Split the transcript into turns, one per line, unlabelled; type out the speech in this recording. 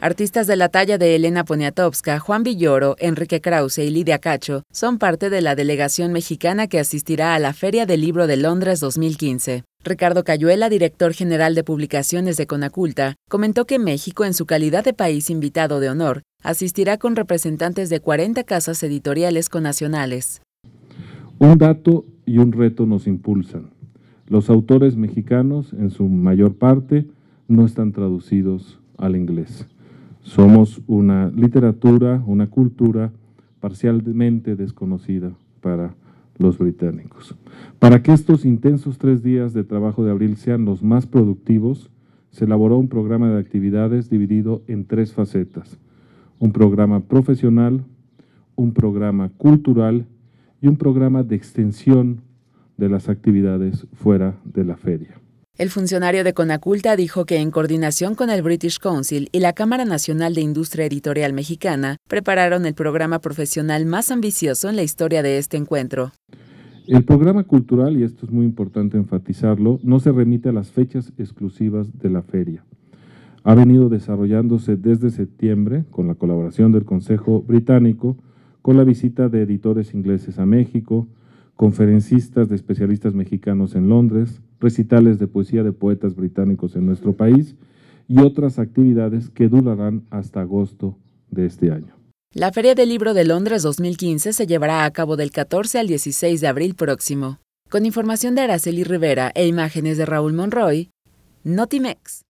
Artistas de la talla de Elena Poniatowska, Juan Villoro, Enrique Krause y Lidia Cacho son parte de la delegación mexicana que asistirá a la Feria del Libro de Londres 2015. Ricardo Cayuela, director general de publicaciones de Conaculta, comentó que México, en su calidad de país invitado de honor, asistirá con representantes de 40 casas editoriales conacionales.
Un dato y un reto nos impulsan. Los autores mexicanos, en su mayor parte, no están traducidos al inglés. Somos una literatura, una cultura parcialmente desconocida para los británicos. Para que estos intensos tres días de trabajo de abril sean los más productivos, se elaboró un programa de actividades dividido en tres facetas. Un programa profesional, un programa cultural y un programa de extensión de las actividades fuera de la feria.
El funcionario de Conaculta dijo que en coordinación con el British Council y la Cámara Nacional de Industria Editorial Mexicana, prepararon el programa profesional más ambicioso en la historia de este encuentro.
El programa cultural, y esto es muy importante enfatizarlo, no se remite a las fechas exclusivas de la feria. Ha venido desarrollándose desde septiembre con la colaboración del Consejo Británico, con la visita de editores ingleses a México, conferencistas de especialistas mexicanos en Londres, recitales de poesía de poetas británicos en nuestro país y otras actividades que durarán hasta agosto de este año.
La Feria del Libro de Londres 2015 se llevará a cabo del 14 al 16 de abril próximo. Con información de Araceli Rivera e imágenes de Raúl Monroy, Notimex.